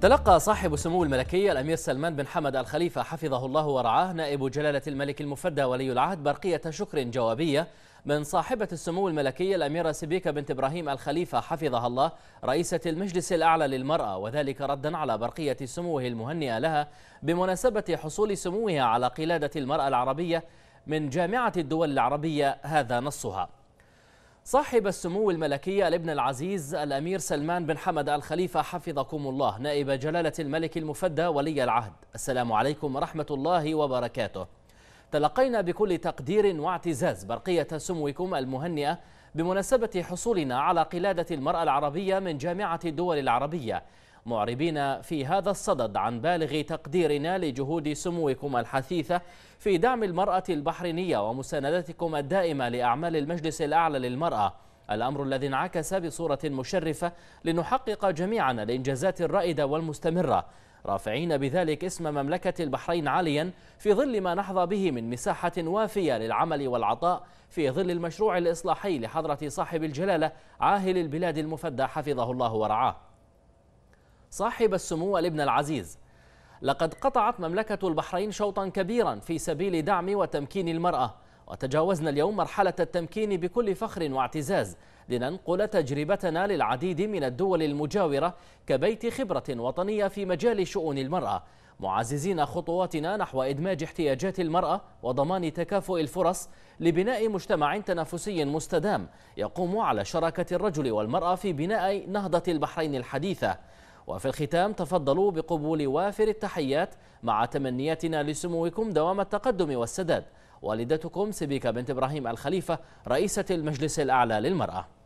تلقى صاحب السمو الملكية الأمير سلمان بن حمد الخليفة حفظه الله ورعاه نائب جلالة الملك المفدى ولي العهد برقية شكر جوابية من صاحبة السمو الملكية الأميرة سبيكة بنت إبراهيم الخليفة حفظها الله رئيسة المجلس الأعلى للمرأة وذلك ردا على برقية سموه المهنئة لها بمناسبة حصول سموها على قلادة المرأة العربية من جامعة الدول العربية هذا نصها صاحب السمو الملكي الابن العزيز الأمير سلمان بن حمد الخليفة حفظكم الله نائب جلالة الملك المفدى ولي العهد السلام عليكم ورحمة الله وبركاته تلقينا بكل تقدير واعتزاز برقية سموكم المهنئة بمناسبة حصولنا على قلادة المرأة العربية من جامعة الدول العربية معربين في هذا الصدد عن بالغ تقديرنا لجهود سموكم الحثيثة في دعم المرأة البحرينية ومساندتكم الدائمة لأعمال المجلس الأعلى للمرأة الأمر الذي انعكس بصورة مشرفة لنحقق جميعا الإنجازات الرائدة والمستمرة رافعين بذلك اسم مملكة البحرين عاليا في ظل ما نحظى به من مساحة وافية للعمل والعطاء في ظل المشروع الإصلاحي لحضرة صاحب الجلالة عاهل البلاد المفدى حفظه الله ورعاه صاحب السمو الابن العزيز لقد قطعت مملكة البحرين شوطا كبيرا في سبيل دعم وتمكين المرأة وتجاوزنا اليوم مرحلة التمكين بكل فخر واعتزاز لننقل تجربتنا للعديد من الدول المجاورة كبيت خبرة وطنية في مجال شؤون المرأة معززين خطواتنا نحو إدماج احتياجات المرأة وضمان تكافؤ الفرص لبناء مجتمع تنافسي مستدام يقوم على شراكة الرجل والمرأة في بناء نهضة البحرين الحديثة وفي الختام تفضلوا بقبول وافر التحيات مع تمنياتنا لسموكم دوام التقدم والسداد والدتكم سبيكة بنت إبراهيم الخليفة رئيسة المجلس الأعلى للمرأة